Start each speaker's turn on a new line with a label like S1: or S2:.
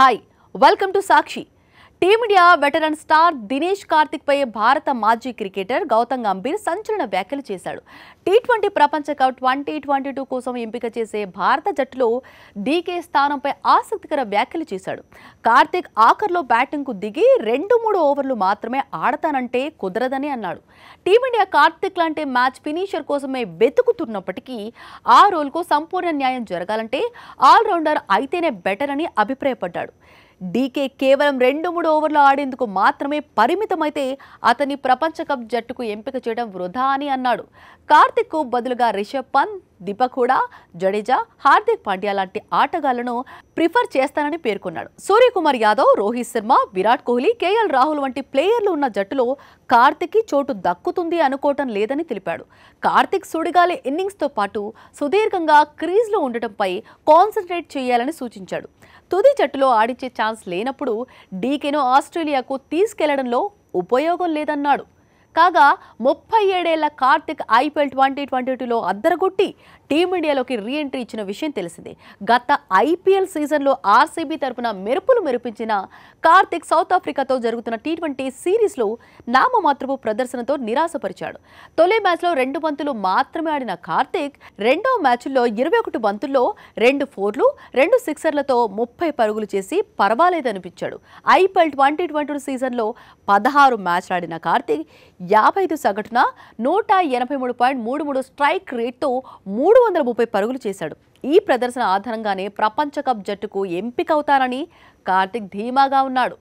S1: Hi, welcome to Sakshi. Team India veteran star Dinesh Karthik పై భారత మాజీ క్రికెటర్ గౌతమ్ గంభీర్ సంచలన వ్యాఖ్యలు చేశాడు టీ ట్వంటీ ప్రపంచ కప్ ట్వంటీ ట్వంటీ టూ కోసం ఎంపిక చేసే భారత జట్టులో డీకే స్థానంపై ఆసక్తికర వ్యాఖ్యలు చేశాడు కార్తిక్ ఆఖర్లో బ్యాటింగ్కు దిగి రెండు మూడు ఓవర్లు మాత్రమే ఆడతానంటే కుదరదని అన్నాడు టీమిండియా కార్తిక్ లాంటి మ్యాచ్ ఫినిషర్ కోసమే వెతుకుతున్నప్పటికీ ఆ రోల్కు సంపూర్ణ న్యాయం జరగాలంటే ఆల్రౌండర్ అయితేనే బెటర్ అని అభిప్రాయపడ్డాడు డీకే కేవలం రెండు మూడు ఓవర్లు ఆడేందుకు మాత్రమే పరిమితమైతే అతని ప్రపంచ కప్ జట్టుకు ఎంపిక చేయడం వృధా అని అన్నాడు కార్తిక్కు బదులుగా రిషబ్ పంత్ దీపక్ కూడా జడేజా హార్దిక్ పాండ్యా లాంటి ఆటగాళ్లను ప్రిఫర్ చేస్తానని పేర్కొన్నాడు సూర్యకుమార్ యాదవ్ రోహిత్ శర్మ విరాట్ కోహ్లీ కేఎల్ రాహుల్ వంటి ప్లేయర్లు ఉన్న జట్టులో కార్తిక్ చోటు దక్కుతుంది అనుకోవటం లేదని తెలిపాడు కార్తిక్ సుడిగాలి ఇన్నింగ్స్తో పాటు సుదీర్ఘంగా క్రీజ్లో ఉండటంపై కాన్సన్ట్రేట్ చేయాలని సూచించాడు తుది జట్టులో ఆడించే ఛాన్స్ లేనప్పుడు డీకేను ఆస్ట్రేలియాకు తీసుకెళ్లడంలో ఉపయోగం లేదన్నాడు కాగా ముప్పై ఏడేళ్ల కార్తిక్ ఐపీఎల్ ట్వంటీ ట్వంటీ టూలో అద్దరగొట్టి టీమిండియాలోకి రీఎంట్రీ ఇచ్చిన విషయం తెలిసిందే గత ఐపీఎల్ సీజన్లో ఆర్సీబీ తరఫున మెరుపులు మెరిపించిన కార్తిక్ సౌత్ ఆఫ్రికాతో జరుగుతున్న టీ ట్వంటీ సిరీస్లో నామమాత్రపు ప్రదర్శనతో నిరాశపరిచాడు తొలి మ్యాచ్లో రెండు బంతులు మాత్రమే ఆడిన కార్తిక్ రెండో మ్యాచ్లో ఇరవై ఒకటి బంతుల్లో రెండు ఫోర్లు రెండు సిక్సర్లతో ముప్పై పరుగులు చేసి పర్వాలేదనిపించాడు ఐపీఎల్ ట్వంటీ ట్వంటీ సీజన్లో పదహారు మ్యాచ్లు ఆడిన కార్తిక్ యాభై ఐదు సగటున నూట ఎనభై మూడు పాయింట్ మూడు మూడు స్ట్రైక్ రేట్తో మూడు వందల ముప్పై పరుగులు చేశాడు ఈ ప్రదర్శన ఆధారంగానే ప్రపంచ కప్ జట్టుకు ఎంపిక కార్తిక్ ధీమాగా ఉన్నాడు